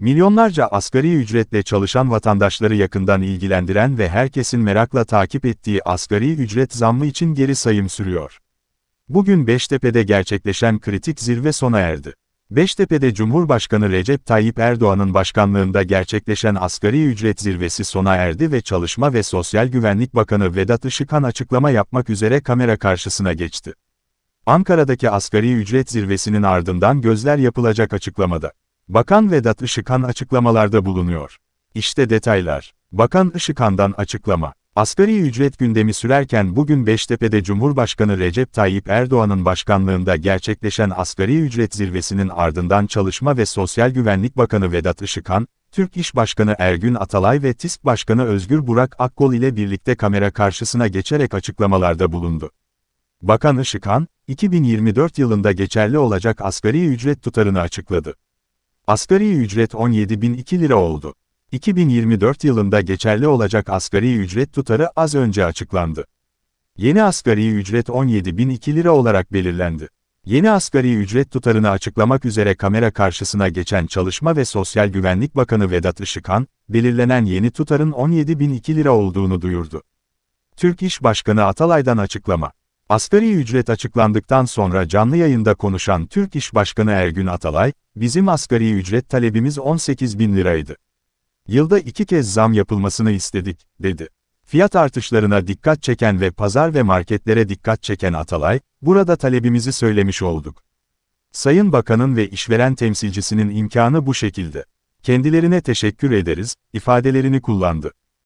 Milyonlarca asgari ücretle çalışan vatandaşları yakından ilgilendiren ve herkesin merakla takip ettiği asgari ücret zammı için geri sayım sürüyor. Bugün Beştepe'de gerçekleşen kritik zirve sona erdi. Beştepe'de Cumhurbaşkanı Recep Tayyip Erdoğan'ın başkanlığında gerçekleşen asgari ücret zirvesi sona erdi ve Çalışma ve Sosyal Güvenlik Bakanı Vedat Işıkhan açıklama yapmak üzere kamera karşısına geçti. Ankara'daki asgari ücret zirvesinin ardından gözler yapılacak açıklamada. Bakan Vedat Işıkhan açıklamalarda bulunuyor. İşte detaylar. Bakan Işıkhan'dan açıklama. Asgari ücret gündemi sürerken bugün Beştepe'de Cumhurbaşkanı Recep Tayyip Erdoğan'ın başkanlığında gerçekleşen asgari ücret zirvesinin ardından Çalışma ve Sosyal Güvenlik Bakanı Vedat Işıkhan, Türk İş Başkanı Ergün Atalay ve TİSK Başkanı Özgür Burak Akkol ile birlikte kamera karşısına geçerek açıklamalarda bulundu. Bakan Işıkhan, 2024 yılında geçerli olacak asgari ücret tutarını açıkladı. Asgari ücret 17.002 lira oldu. 2024 yılında geçerli olacak asgari ücret tutarı az önce açıklandı. Yeni asgari ücret 17.002 lira olarak belirlendi. Yeni asgari ücret tutarını açıklamak üzere kamera karşısına geçen Çalışma ve Sosyal Güvenlik Bakanı Vedat Işıkhan, belirlenen yeni tutarın 17.002 lira olduğunu duyurdu. Türk İş Başkanı Atalay'dan açıklama. Asgari ücret açıklandıktan sonra canlı yayında konuşan Türk İş Başkanı Ergün Atalay, Bizim asgari ücret talebimiz 18 bin liraydı. Yılda iki kez zam yapılmasını istedik, dedi. Fiyat artışlarına dikkat çeken ve pazar ve marketlere dikkat çeken Atalay, burada talebimizi söylemiş olduk. Sayın Bakanın ve işveren temsilcisinin imkanı bu şekilde. Kendilerine teşekkür ederiz, ifadelerini kullandı.